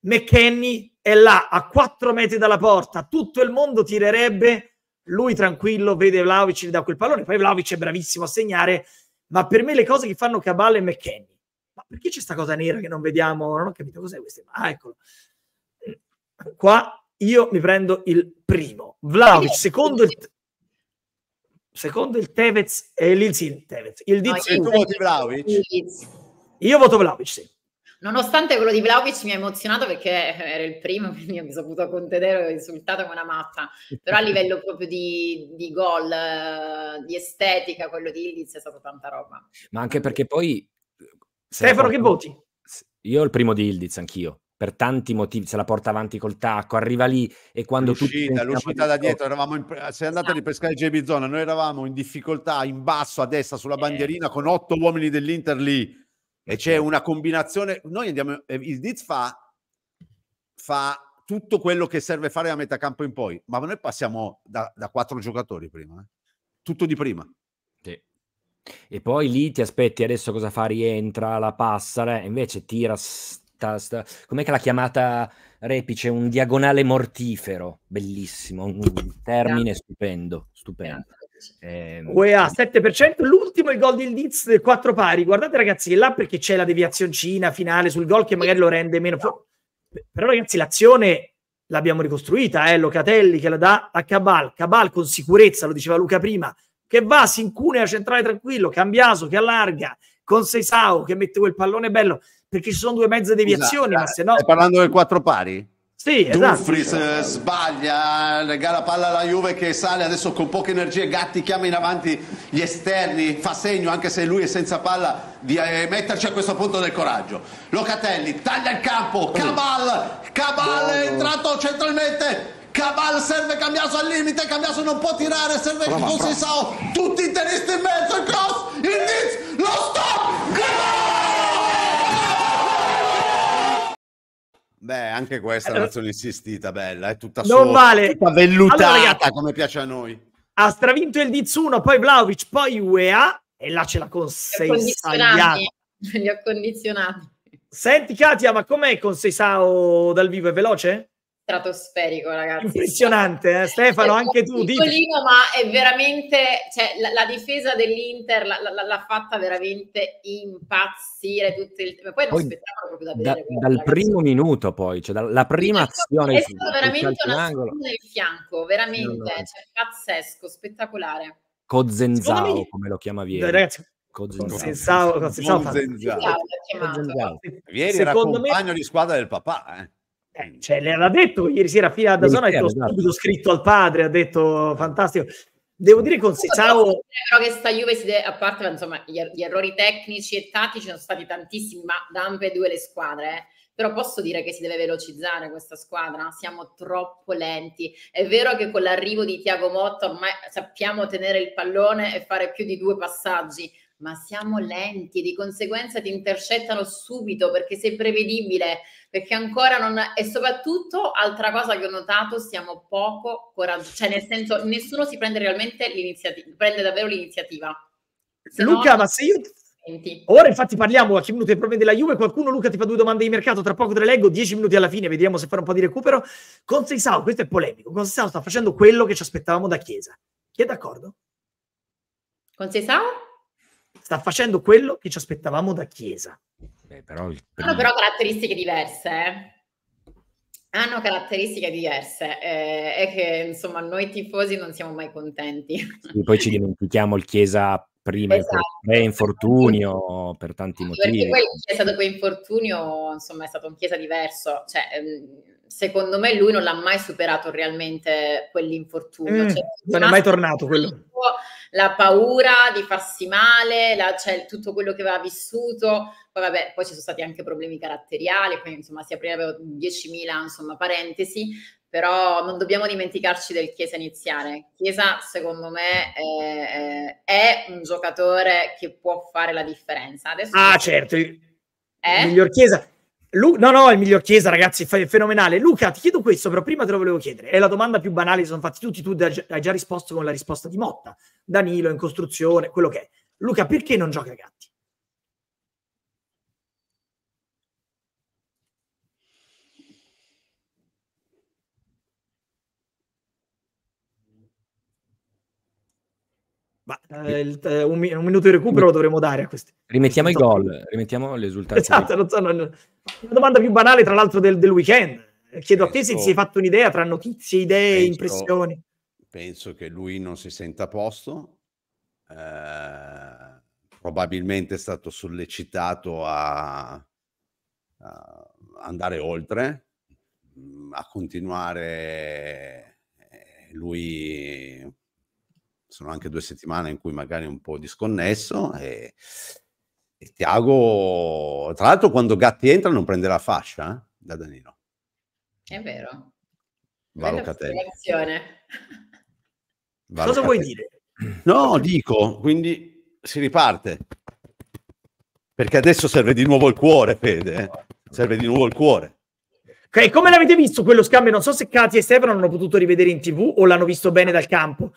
McKenny è là a quattro metri dalla porta. Tutto il mondo tirerebbe lui tranquillo vede Vlaovic gli dà quel pallone, poi Vlaovic è bravissimo a segnare, ma per me le cose che fanno Cabal e McKenny. Ma perché c'è sta cosa nera che non vediamo? Non ho capito cos'è questa. Ah, eccolo. Qua io mi prendo il primo. Vlaovic, secondo il secondo il Tevez e eh, Tevez. Il Dizin, no, io, voto Vlaovic. Io voto Vlaovic, sì. Nonostante quello di Vlaovic mi ha emozionato perché era il primo, quindi ho saputo contenere, ho insultato come una matta, però a livello proprio di, di gol, eh, di estetica, quello di Ildiz è stata tanta roba. Ma anche perché poi... Eh, Stefano, che voti? Io ho il primo di Ildiz, anch'io per tanti motivi, se la porta avanti col tacco, arriva lì e quando l'uscita, tu... L'uscita da dietro, eravamo in, eh, se è andato a ah. ripescare JB Zona, noi eravamo in difficoltà in basso a destra sulla bandierina con otto uomini dell'Inter lì e c'è una combinazione. Noi andiamo, eh, il Diz fa, fa tutto quello che serve fare a metà campo in poi, ma noi passiamo da, da quattro giocatori prima, eh? tutto di prima. Sì. E poi lì ti aspetti adesso cosa fa? Rientra la passare, eh, invece tira. Sta, sta, com'è che l'ha chiamata Repice? Un diagonale mortifero, bellissimo, un termine stupendo. stupendo. Ehm... UEA 7%, l'ultimo il gol del Diz 4 pari. Guardate ragazzi, là perché c'è la deviazioncina finale sul gol che magari lo rende meno... No. Però ragazzi l'azione l'abbiamo ricostruita, eh? Locatelli che la dà a Cabal, Cabal con sicurezza, lo diceva Luca prima, che va, si incune incunea centrale tranquillo, Cambiaso che allarga, con Seisau che mette quel pallone bello, perché ci sono due mezze deviazioni, Scusa, ma eh, se no... Stai parlando del 4 pari? Sì, Dumfries esatto. Eh, sbaglia, regala palla alla Juve che sale adesso con poche energie, Gatti chiama in avanti gli esterni, fa segno anche se lui è senza palla di eh, metterci a questo punto del coraggio. Locatelli taglia il campo, oh. Cabal, Cabal è entrato centralmente, Cabal serve Cambiaso al limite, Cambiaso non può tirare, serve Roma, con Sisao, tutti i tenisti in mezzo, il cross, il Diz, lo stop, Cabal! Beh, anche questa è una un'azione insistita, bella, è tutta non solo, vale. tutta vellutata allora, ragazzi, come piace a noi. Ha stravinto il Diz 1, poi Vlaovic, poi UEA e là ce l'ha con sei sagliata. Li ho condizionati. Senti Katia, ma com'è con Seisao dal vivo? È veloce? stratosferico, ragazzi. Impressionante, eh? Stefano, cioè, anche tu. Piccolino, ma è veramente, cioè, la, la, difesa dell'Inter l'ha, l'ha, fatta veramente impazzire tutto il tempo. Poi, poi da da, vedere, dal primo minuto poi, cioè dalla prima azione. È stata veramente una nel fianco, veramente, no, Cioè, pazzesco, spettacolare. Cozenzao, me... come lo chiama Vieri. Dai, ragazzi, Cozenzao. Cozenzao. Cozenzao. Secondo me... era compagno di squadra del papà, eh. Eh, cioè, l'ha detto ieri sera Fia da Zona, ha detto stupido scritto al padre, ha detto fantastico. Devo dire con sì, ciao. Però che sta Juve si deve, a parte insomma, gli, er-, gli, errori tecnici e tattici sono stati tantissimi, ma da ambe due le squadre. Eh. Però posso dire che si deve velocizzare questa squadra, siamo troppo lenti. È vero che con l'arrivo di Tiago Motta ormai sappiamo tenere il pallone e fare più di due passaggi, ma siamo lenti, di conseguenza ti intercettano subito perché sei prevedibile, perché ancora non... E soprattutto, altra cosa che ho notato, siamo poco coraggiosi, cioè nel senso nessuno si prende realmente l'iniziativa, prende davvero l'iniziativa. Se Luca, no... ma se io... Ora infatti parliamo a 5 minuti proprio della Juve, qualcuno Luca ti fa due domande di mercato, tra poco te le leggo, 10 minuti alla fine, vediamo se fare un po' di recupero. Con Seisao, questo è polemico, con Seisao sta facendo quello che ci aspettavamo da Chiesa. Chi è d'accordo? Con Seisao? sta facendo quello che ci aspettavamo da Chiesa. Beh, però il... Hanno però caratteristiche diverse. Eh? Hanno caratteristiche diverse eh, e che insomma noi tifosi non siamo mai contenti. Sì, poi ci dimentichiamo il Chiesa prima esatto. infortunio per tanti motivi. Perché poi il Chiesa dopo infortunio insomma è stato un Chiesa diverso. Cioè, ehm, secondo me lui non l'ha mai superato realmente quell'infortunio. Mm, cioè, non è mai tornato quello. Tipo, la paura di farsi male, la, cioè, tutto quello che aveva vissuto, poi vabbè, poi ci sono stati anche problemi caratteriali, quindi insomma si aprirebbero 10.000 insomma, parentesi, però non dobbiamo dimenticarci del Chiesa iniziale. Chiesa, secondo me, è, è un giocatore che può fare la differenza. Adesso ah, certo. è? Il eh? miglior Chiesa Lu- no, no, il miglior Chiesa, ragazzi, è fenomenale. Luca, ti chiedo questo, però prima te lo volevo chiedere. È la domanda più banale, sono fatti tutti, tu hai già risposto con la risposta di Motta. Danilo, in costruzione, quello che è. Luca, perché non gioca Gatti? Ma eh, il, eh, un, un, minuto di recupero lo dovremmo dare a questi. Rimettiamo questo... i gol, rimettiamo l'esultazione. Esatto, non so, non... una domanda più banale, tra l'altro, del, del weekend. Chiedo penso... a te se ti sei fatto un'idea tra notizie, idee, penso... impressioni. Penso che lui non si senta a posto. Eh, probabilmente è stato sollecitato a, a andare oltre, a continuare eh, lui sono anche due settimane in cui magari un po' disconnesso e, e Tiago, tra l'altro quando Gatti entra non prende la fascia eh, da Danilo. È vero. Va Locatelli. Va Cosa vuoi dire? No, dico, quindi si riparte. Perché adesso serve di nuovo il cuore, Fede. Eh. Serve di nuovo il cuore. Ok, come l'avete visto quello scambio? Non so se Cati e Stefano l'hanno potuto rivedere in tv o l'hanno visto bene dal campo.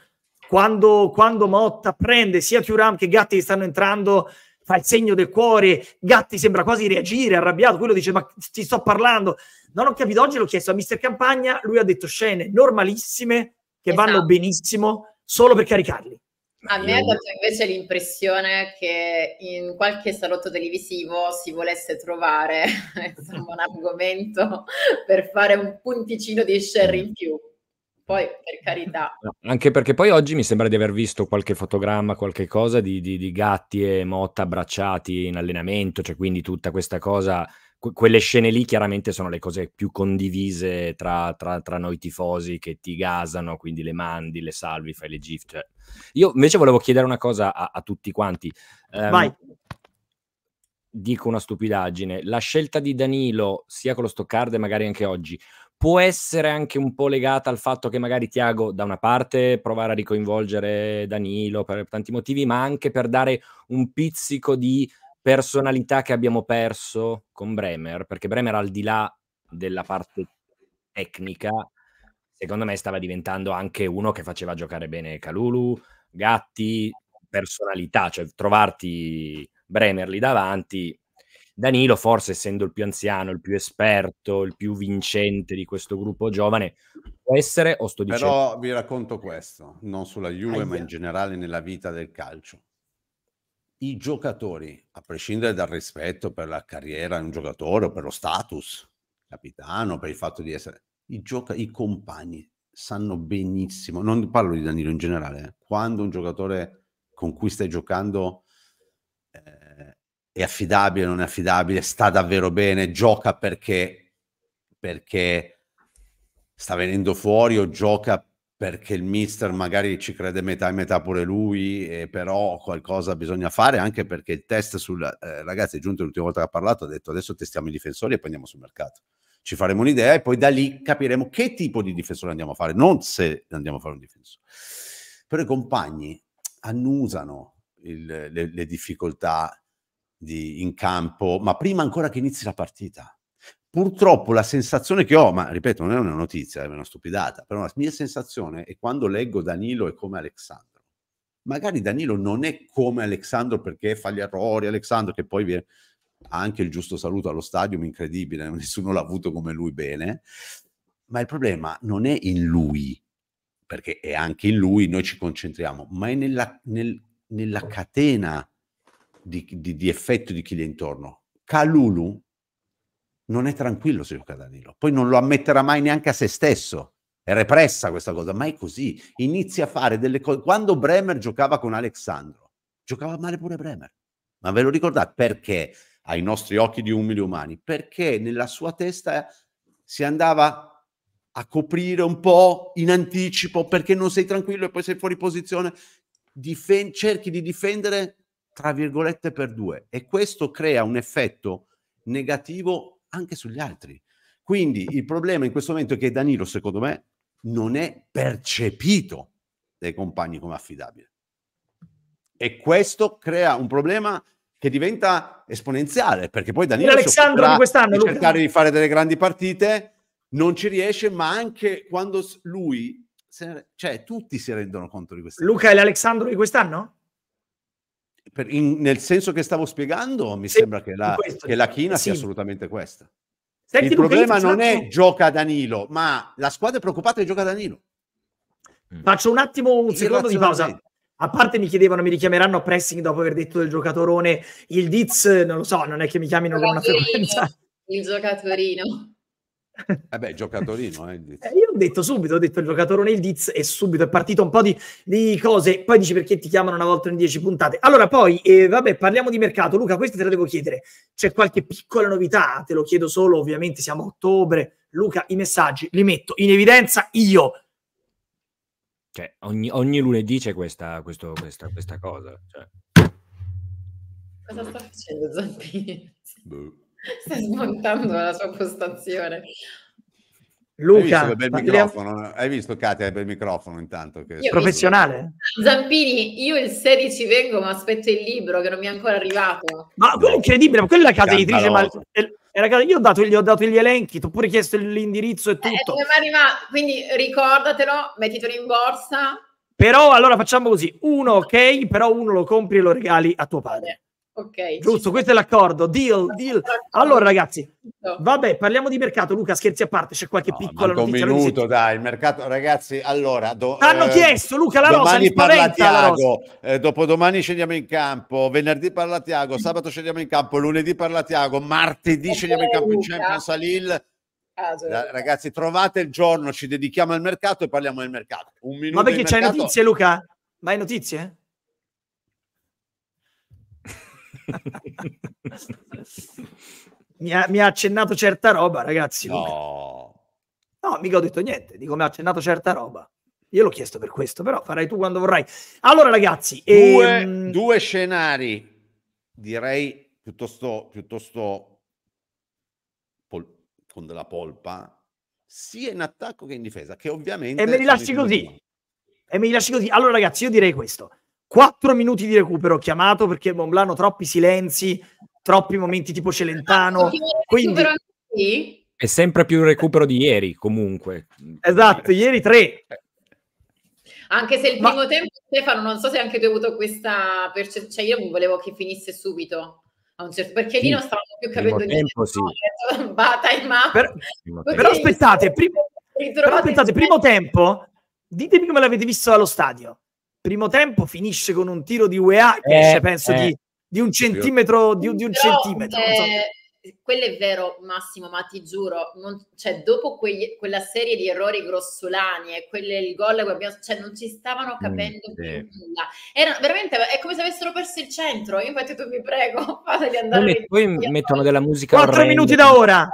Quando, quando Motta prende sia Thuram che Gatti che stanno entrando, fa il segno del cuore, Gatti sembra quasi reagire, arrabbiato, quello dice ma ti sto parlando. Non ho capito, oggi l'ho chiesto a Mister Campagna, lui ha detto scene normalissime che esatto. vanno benissimo solo per caricarli. A me ha dato invece l'impressione che in qualche salotto televisivo si volesse trovare insomma, un argomento per fare un punticino di share mm. in più poi per carità. Anche perché poi oggi mi sembra di aver visto qualche fotogramma, qualche cosa di, di, di gatti e motta abbracciati in allenamento, cioè quindi tutta questa cosa, que- quelle scene lì chiaramente sono le cose più condivise tra, tra, tra, noi tifosi che ti gasano, quindi le mandi, le salvi, fai le gif. Cioè. Io invece volevo chiedere una cosa a, a tutti quanti. Um, Vai dico una stupidaggine, la scelta di Danilo, sia con lo Stoccarda e magari anche oggi, può essere anche un po' legata al fatto che magari Tiago da una parte provare a ricoinvolgere Danilo per tanti motivi, ma anche per dare un pizzico di personalità che abbiamo perso con Bremer, perché Bremer al di là della parte tecnica, secondo me stava diventando anche uno che faceva giocare bene Calulu, Gatti, personalità, cioè trovarti Bremer lì davanti Danilo, forse essendo il più anziano, il più esperto, il più vincente di questo gruppo giovane, può essere o sto dicendo... Però vi racconto questo, non sulla Juve, Aia. ma in generale nella vita del calcio. I giocatori, a prescindere dal rispetto per la carriera di un giocatore o per lo status, capitano, per il fatto di essere... I, gioca- i compagni sanno benissimo, non parlo di Danilo in generale, eh. quando un giocatore con cui stai giocando è affidabile, non è affidabile, sta davvero bene, gioca perché, perché sta venendo fuori o gioca perché il mister magari ci crede metà e metà pure lui, e eh, però qualcosa bisogna fare anche perché il test sul... Eh, ragazzi, è giunto l'ultima volta che ha parlato, ha detto adesso testiamo i difensori e poi andiamo sul mercato. Ci faremo un'idea e poi da lì capiremo che tipo di difensore andiamo a fare, non se andiamo a fare un difensore. Però i compagni annusano il, le, le difficoltà di, in campo, ma prima ancora che inizi la partita. Purtroppo la sensazione che ho, ma ripeto, non è una notizia, è una stupidata, però la mia sensazione è quando leggo Danilo è come Alexandro. Magari Danilo non è come Alexandro perché fa gli errori, Alexandro che poi viene, ha anche il giusto saluto allo stadio, incredibile, nessuno l'ha avuto come lui bene, ma il problema non è in lui, perché è anche in lui, noi ci concentriamo, ma è nella, nel, nella catena di, di, di effetto di chi gli è intorno. Calulu non è tranquillo se gioca Danilo, poi non lo ammetterà mai neanche a se stesso. È repressa questa cosa, ma è così. Inizia a fare delle cose. Quando Bremer giocava con Alessandro, giocava male pure Bremer. Ma ve lo ricordate perché? Ai nostri occhi di umili umani, perché nella sua testa si andava a coprire un po' in anticipo perché non sei tranquillo e poi sei fuori posizione. Difen- cerchi di difendere tra virgolette per due e questo crea un effetto negativo anche sugli altri. Quindi il problema in questo momento è che Danilo, secondo me, non è percepito dai compagni come affidabile. E questo crea un problema che diventa esponenziale, perché poi Danilo Alessandro di quest'anno cercare di fare delle grandi partite non ci riesce, ma anche quando lui cioè tutti si rendono conto di questo. Luca è l'Alessandro di quest'anno? per, in, nel senso che stavo spiegando, mi sì, sembra che la, che la china sì. sia assolutamente questa. Senti, il problema non attimo... è gioca Danilo, ma la squadra è preoccupata di gioca Danilo. Mm. Faccio un attimo un secondo di pausa. A parte mi chiedevano, mi richiameranno a pressing dopo aver detto del giocatorone, il Diz, non lo so, non è che mi chiamino con una frequenza. Il giocatorino. Eh beh, giocatorino, eh, il Diz. Eh, io ho detto subito, ho detto il giocatorone il Diz e subito è partito un po' di, di cose, poi dici perché ti chiamano una volta in dieci puntate. Allora poi, eh, vabbè, parliamo di mercato. Luca, questa te la devo chiedere. C'è qualche piccola novità? Te lo chiedo solo, ovviamente siamo a ottobre. Luca, i messaggi li metto in evidenza io. Cioè, ogni, ogni lunedì c'è questa, questo, questa, questa cosa. Cioè. Cosa sta facendo Zampini? Boh. Stai smontando la sua postazione. Luca, hai visto, parliamo... hai visto Katia per il microfono intanto? Che... Professionale. Zampini, io il 16 vengo ma aspetto il libro che non mi è ancora arrivato. Ma quello è incredibile, ma quella è la casa editrice, ma eh, era, io ho dato, gli ho dato gli elenchi, ti ho pure chiesto l'indirizzo e eh, tutto. Eh, arrivato, quindi ricordatelo, mettitelo in borsa. Però allora facciamo così, uno ok, però uno lo compri e lo regali a tuo padre. Eh. Ok. Giusto, questo è l'accordo. Deal, deal. Allora, ragazzi, vabbè, parliamo di mercato. Luca, scherzi a parte, c'è qualche no, piccola Un minuto, dai, il mercato, ragazzi, allora... Do, T'hanno eh, chiesto, Luca, la rosa, li spaventa Tiago, eh, dopodomani scendiamo in campo, venerdì parla Tiago, sabato scendiamo in campo, lunedì parla Tiago, martedì okay, scendiamo in campo Luca. in Champions a Lille. Ah, ragazzi, trovate il giorno, ci dedichiamo al mercato e parliamo del mercato. Un minuto Ma perché c'hai mercato... notizie, Luca? Ma hai notizie? mi, ha, mi, ha, accennato certa roba, ragazzi. No. no, mica ho detto niente. Dico, mi ha accennato certa roba. Io l'ho chiesto per questo, però farai tu quando vorrai. Allora, ragazzi, due, ehm... due scenari direi piuttosto, piuttosto pol- con della polpa, sia in attacco che in difesa, che ovviamente... E me li lasci così. E me li lasci così. Allora, ragazzi, io direi questo. 4 minuti di recupero chiamato perché Monblano boh, troppi silenzi, troppi momenti tipo Celentano. Esatto, quindi... È sempre più il recupero di ieri, comunque. Esatto, ieri 3. Anche se il primo Ma... tempo, Stefano, non so se anche tu hai avuto questa percezione, cioè io volevo che finisse subito. Certo... perché lì non stavamo più capendo cioè, primo niente. Tempo, sì. no, per... Però aspettate, primo, però aspettate, primo tempo, ditemi come l'avete visto allo stadio primo tempo finisce con un tiro di UEA che eh, esce, penso, eh. di, di, un centimetro. Di, di un Però, centimetro eh, so. Quello è vero, Massimo, ma ti giuro, non, cioè, dopo quegli, quella serie di errori grossolani e quelle, il gol che abbiamo, cioè, non ci stavano mm, capendo mm, più sì. nulla. Era, veramente è come se avessero perso il centro. Io infatti, tu mi prego, fateli andare. Poi, poi mettono della musica. Quattro minuti da ora.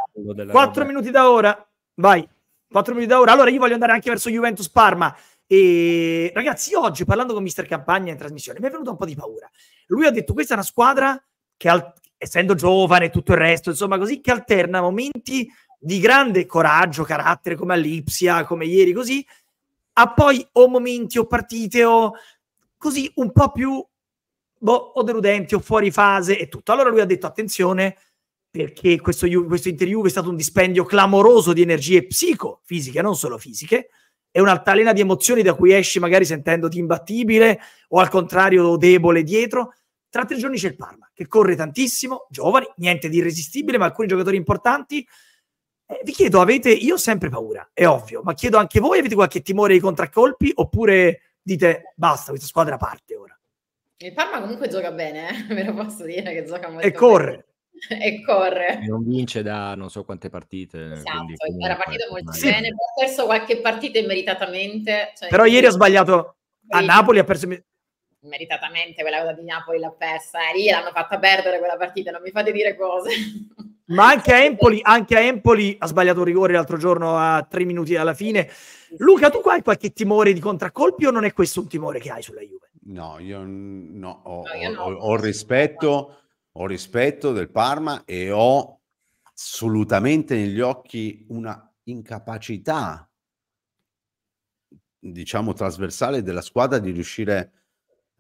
Quattro minuti da ora. Vai. 4 minuti da ora. Allora io voglio andare anche verso Juventus Parma. E ragazzi, oggi parlando con Mister Campagna in trasmissione, mi è venuta un po' di paura. Lui ha detto: Questa è una squadra che, al- essendo giovane e tutto il resto, insomma, così che alterna momenti di grande coraggio, carattere, come all'Ipsia, come ieri, così, a poi o momenti o partite o così un po' più boh, o deludenti o fuori fase e tutto. Allora lui ha detto: Attenzione, perché questo, questo interview è stato un dispendio clamoroso di energie psicofisiche, non solo fisiche è un'altalena di emozioni da cui esci magari sentendoti imbattibile o al contrario debole dietro. Tra tre giorni c'è il Parma, che corre tantissimo, giovani, niente di irresistibile, ma alcuni giocatori importanti. Eh, vi chiedo, avete, io ho sempre paura, è ovvio, ma chiedo anche voi, avete qualche timore ai contraccolpi oppure dite basta, questa squadra parte ora? Il Parma comunque gioca bene, eh? ve lo posso dire che gioca molto bene. E corre. Bene. e corre. non vince da non so quante partite. Esatto, comunque, era partito molto sì. bene, ha perso qualche partita immeritatamente. Cioè, Però ieri ha sbagliato a Napoli, ha perso meritatamente quella cosa di Napoli l'ha persa, eh, lì l'hanno fatta perdere quella partita, non mi fate dire cose. Ma anche a Empoli, anche a Empoli ha sbagliato un rigore l'altro giorno a tre minuti alla fine. Luca, tu hai qualche timore di contraccolpi o non è questo un timore che hai sulla Juve? No, io no, ho, no, io no. ho, ho rispetto ho rispetto del Parma e ho assolutamente negli occhi una incapacità, diciamo, trasversale della squadra di riuscire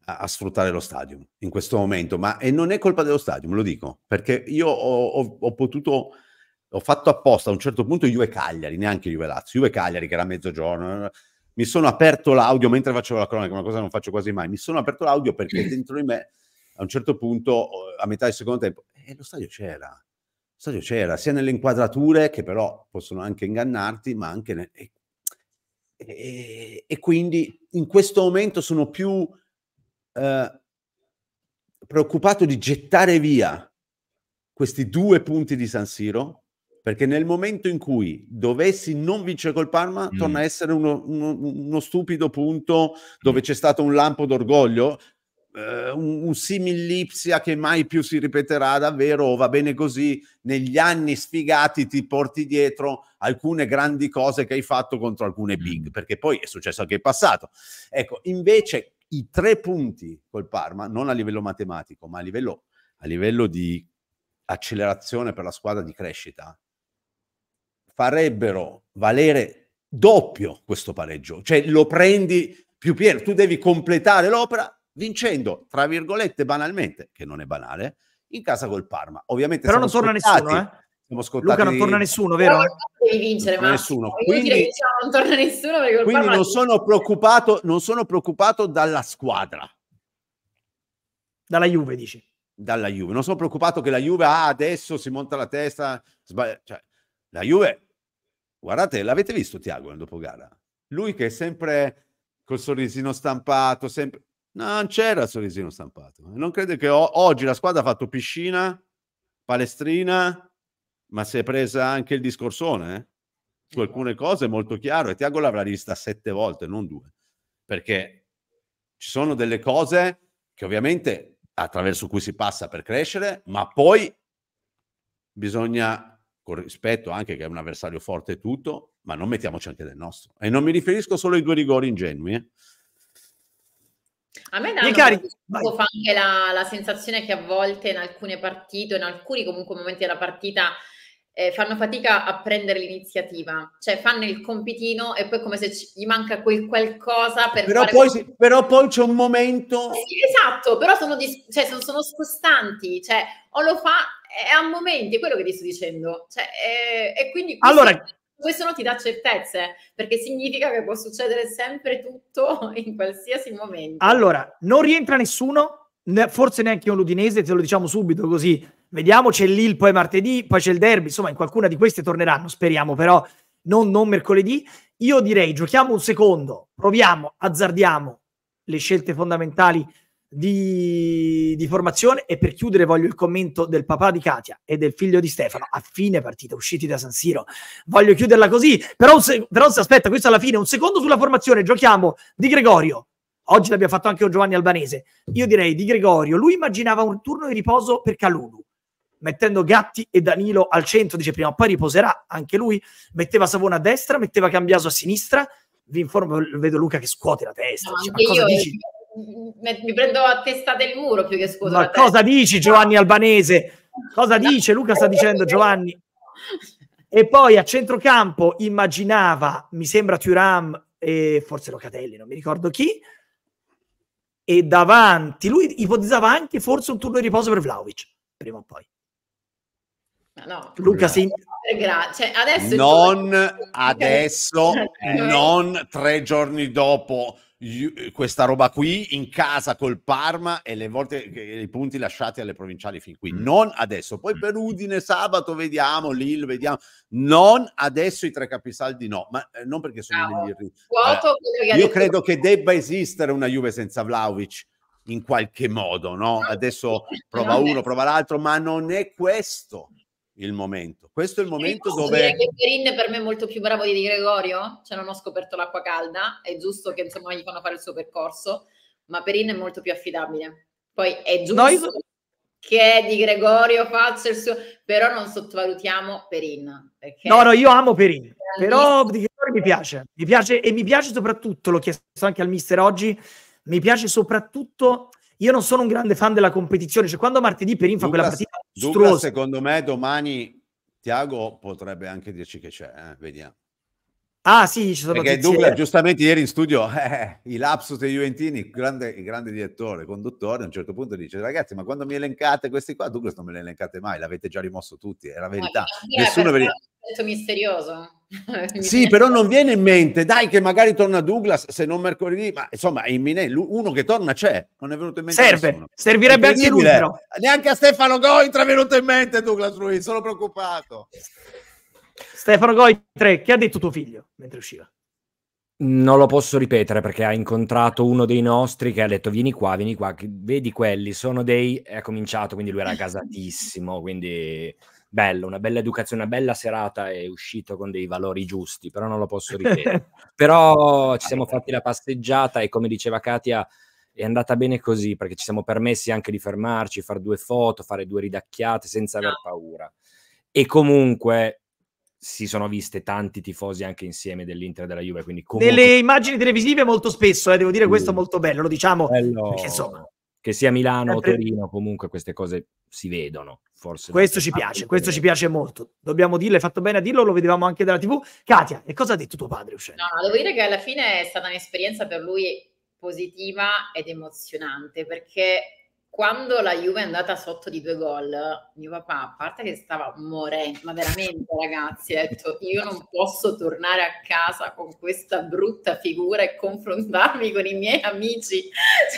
a, a sfruttare lo stadio in questo momento. Ma e non è colpa dello stadio, lo dico, perché io ho, ho, ho potuto ho fatto apposta a un certo punto Juve Cagliari, neanche Juve Lazio, Juve Cagliari che era mezzogiorno. Mi sono aperto l'audio mentre facevo la cronaca, una cosa che non faccio quasi mai. Mi sono aperto l'audio perché dentro di me a un certo punto, a metà del secondo tempo, eh, lo stadio c'era. Lo stadio c'era, sia nelle inquadrature che però possono anche ingannarti, ma anche nel... e, e, e, quindi in questo momento sono più eh, preoccupato di gettare via questi due punti di San Siro, perché nel momento in cui dovessi non vincere col Parma, mm. torna a essere uno, uno, uno stupido punto mm. dove mm. c'è stato un lampo d'orgoglio eh, un, un similipsia che mai più si ripeterà davvero, o oh, va bene così, negli anni sfigati ti porti dietro alcune grandi cose che hai fatto contro alcune big, mm. perché poi è successo anche in passato. Ecco, invece i tre punti col Parma, non a livello matematico, ma a livello, a livello di accelerazione per la squadra di crescita, farebbero valere doppio questo pareggio, cioè lo prendi più pieno, tu devi completare l'opera vincendo, tra virgolette, banalmente, che non è banale, in casa col Parma. Ovviamente Però non torna nessuno, eh? Siamo scottati... Luca non torna nessuno, vero? non devi vincere, non ma nessuno. Quindi, diciamo, non torna nessuno quindi non sono, preoccupato, non sono preoccupato dalla squadra. Dalla Juve, dici? Dalla Juve. Non sono preoccupato che la Juve ah, adesso si monta la testa. Sbaglia... Cioè, la Juve, guardate, l'avete visto Tiago dopo gara? Lui che è sempre col sorrisino stampato, sempre non c'era il sorrisino stampato. Non credo che o- oggi la squadra ha fatto piscina, palestrina, ma si è presa anche il discorsone. Eh? Su esatto. alcune cose molto chiaro e Tiago l'avrà vista sette volte, non due. Perché ci sono delle cose che ovviamente attraverso cui si passa per crescere, ma poi bisogna, con rispetto anche che è un avversario forte e tutto, ma non mettiamoci anche del nostro. E non mi riferisco solo ai due rigori ingenui, eh? A me danno cari, fa anche la, la, sensazione che a volte in alcune partite, in alcuni comunque momenti della partita, eh, fanno fatica a prendere l'iniziativa, cioè fanno il compitino e poi come se ci, gli manca quel qualcosa per però, poi, quel... però poi, c'è un momento... Eh sì, esatto, però sono, dis... cioè, sono, sono scostanti, cioè, o lo fa è a momenti, è quello che ti sto dicendo. Cioè, eh, e quindi... Allora, questo non ti dà certezze, perché significa che può succedere sempre tutto in qualsiasi momento. Allora, non rientra nessuno, forse neanche un Ludinese, te lo diciamo subito così. Vediamo, c'è l'IL poi martedì, poi c'è il derby, insomma in qualcuna di queste torneranno, speriamo però, non, non mercoledì. Io direi, giochiamo un secondo, proviamo, azzardiamo le scelte fondamentali di, di, formazione e per chiudere voglio il commento del papà di Katia e del figlio di Stefano a fine partita usciti da San Siro voglio chiuderla così però, se, però se aspetta questo alla fine un secondo sulla formazione giochiamo Di Gregorio oggi l'abbiamo fatto anche con Giovanni Albanese io direi Di Gregorio lui immaginava un turno di riposo per Calulu mettendo Gatti e Danilo al centro dice prima o poi riposerà anche lui metteva Savona a destra metteva Cambiaso a sinistra vi informo vedo Luca che scuote la testa no, dice, ma cosa io dici? Eh, mi prendo a testa del muro più che scusa. Ma cosa dici Giovanni Albanese? Cosa dice? Luca sta dicendo Giovanni. E poi a centrocampo immaginava, mi sembra Thuram e forse Locatelli, non mi ricordo chi, e davanti lui ipotizzava anche forse un turno di riposo per Vlaovic, prima o poi. No, Luca si... Gra- cioè, adesso non adesso, non tre giorni dopo eh, questa roba qui in casa col Parma e le volte i punti lasciati alle provinciali fin qui. Mm. Non adesso. Poi mm. per Udine sabato vediamo, Lille vediamo. Non adesso i tre capisaldi no, ma eh, non perché sono no, in vuoto, Io credo che debba esistere una Juve senza Vlaovic in qualche modo, no? Ah, adesso prova uno, prova l'altro, ma non è questo il momento. Questo è il momento posso dove... Dire che Perin per me è molto più bravo di, di Gregorio, cioè non ho scoperto l'acqua calda, è giusto che insomma gli fanno fare il suo percorso, ma Perin è molto più affidabile. Poi è giusto Noi... che di Gregorio faccia il suo... però non sottovalutiamo Perin. No, no, io amo Perin, però di Gregorio mi piace, mi piace e mi piace soprattutto, l'ho chiesto anche al mister oggi, mi piace soprattutto... Io non sono un grande fan della competizione, cioè quando martedì Perin fa quella partita Douglas, secondo me domani Tiago potrebbe anche dirci che c'è, eh? vediamo. Ah sì, ci sono Perché notizie. giustamente ieri in studio, eh, eh, i lapsus dei Juventini, grande, grande direttore, conduttore, a un certo punto dice, ragazzi, ma quando mi elencate questi qua, Douglas non me li elencate mai, l'avete già rimosso tutti, è la verità. No, Nessuno ve li... misterioso. sì, però non viene in mente, dai che magari torna Douglas, se non mercoledì, ma insomma è imminente, uno che torna c'è, non è venuto in mente Serve, nessuno. servirebbe anche lui Neanche a Stefano Goitra è venuto in mente Douglas Ruiz, sono preoccupato. Stefano Goi 3, che ha detto tuo figlio mentre usciva? Non lo posso ripetere perché ha incontrato uno dei nostri che ha detto vieni qua, vieni qua, vedi quelli, sono dei... è cominciato, quindi lui era casatissimo, quindi bello, una bella educazione, una bella serata è uscito con dei valori giusti, però non lo posso ripetere. però ci siamo fatti la passeggiata e come diceva Katia è andata bene così perché ci siamo permessi anche di fermarci, fare due foto, fare due ridacchiate senza aver paura. E comunque si sono viste tanti tifosi anche insieme dell'Inter e della Juve. Quindi comunque... Nelle immagini televisive molto spesso, eh, devo dire, questo è mm. molto bello, lo diciamo. Bello... Perché, insomma, che sia Milano sempre... o Torino, comunque queste cose si vedono. Forse questo ci piace, questo ci piace molto. Dobbiamo dirlo, hai fatto bene a dirlo, lo vedevamo anche dalla TV. Katia, e cosa ha detto tuo padre uscendo? no, devo dire che alla fine è stata un'esperienza per lui positiva ed emozionante perché quando la Juve è andata sotto di due gol, mio papà, a parte che stava morendo, ma veramente ragazzi, ha detto io non posso tornare a casa con questa brutta figura e confrontarmi con i miei amici.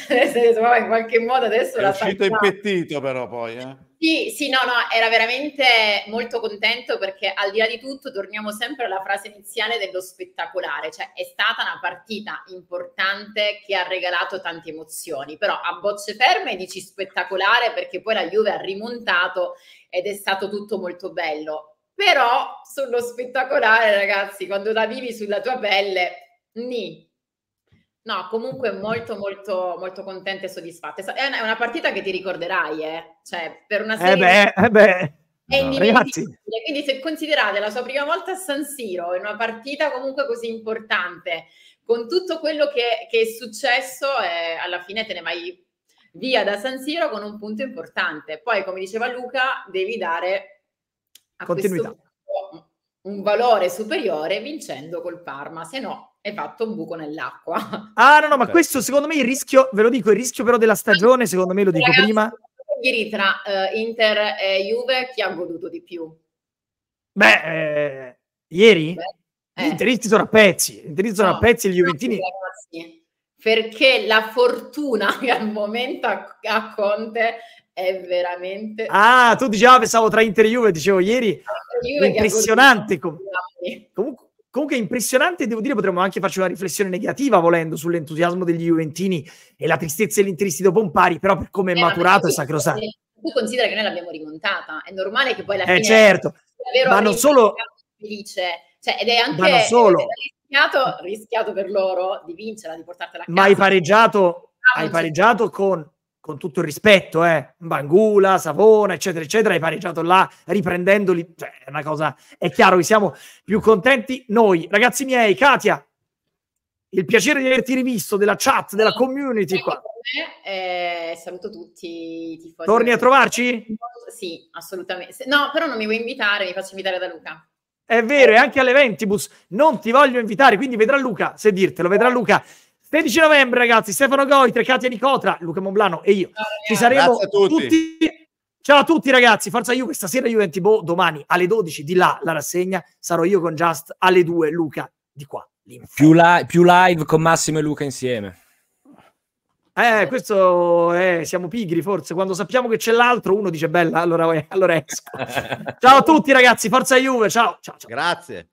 Cioè, se, nel senso, in qualche modo adesso è la sta... È uscito impettito però poi, eh? Sì, sì, no, no, era veramente molto contento perché al di là di tutto torniamo sempre alla frase iniziale dello spettacolare, cioè è stata una partita importante che ha regalato tante emozioni, però a bocce ferme dici spettacolare perché poi la Juve ha rimontato ed è stato tutto molto bello, però sullo spettacolare ragazzi, quando la vivi sulla tua pelle, ni, No, comunque molto, molto, molto contenta e soddisfatta. È una, partita che ti ricorderai, eh? Cioè, per una eh serie... Eh beh, eh beh. È no, quindi se considerate la sua prima volta a San Siro, in una partita comunque così importante, con tutto quello che, che è successo, eh, alla fine te ne vai via da San Siro con un punto importante. Poi, come diceva Luca, devi dare a Continuità. questo punto un valore superiore vincendo col Parma, se no è fatto un buco nell'acqua. Ah no, no, ma certo. questo secondo me il rischio, ve lo dico, il rischio però della stagione, secondo me lo dico Ragazzi, prima. Ieri tra uh, Inter e Juve chi ha goduto di più? Beh, eh, ieri? Beh. Eh. interisti sono a pezzi, gli interisti sono no, a pezzi, gli Juventini... perché la fortuna che al momento ha a Conte è veramente... Ah, tu dicevi, ah, pensavo tra Inter e Juve, dicevo ieri, Juve impressionante. Com- comunque, comunque impressionante, devo dire, potremmo anche farci una riflessione negativa volendo sull'entusiasmo degli Juventini e la tristezza degli interisti dopo un pari, però per come è eh, maturato è sacrosanto. Eh, tu considera che noi l'abbiamo rimontata, è normale che poi la eh, fine... certo, ma non solo... Felice. Cioè, ed è anche... Ma non solo... Rischiato, rischiato per loro di vincerla, di portartela a casa. Ma hai pareggiato, ah, hai pareggiato con con tutto il rispetto, eh, Bangula, Savona, eccetera, eccetera, hai pareggiato là riprendendoli, cioè è una cosa, è chiaro che siamo più contenti noi. Ragazzi miei, Katia, il piacere di averti rivisto, della chat, della community qua. Eh, saluto tutti tifosi. Torni a trovarci? Sì, assolutamente. No, però non mi vuoi invitare, mi faccio invitare da Luca. È vero, e anche alle Ventibus non ti voglio invitare, quindi vedrà Luca, se dirtelo, vedrà eh. Luca 13 novembre, ragazzi, Stefano Goitre, Katia Nicotra, Luca Monblano e io. Ci saremo tutti. tutti. Ciao a tutti, ragazzi. Forza Juve, stasera Juventus Bo, domani alle 12 di là la rassegna. Sarò io con Just alle 2, Luca di qua. Più, la- più live con Massimo e Luca insieme. Eh, questo è, eh, siamo pigri forse. Quando sappiamo che c'è l'altro, uno dice bella, allora, allora esco. ciao a tutti, ragazzi. Forza Juve, ciao. ciao, ciao. Grazie.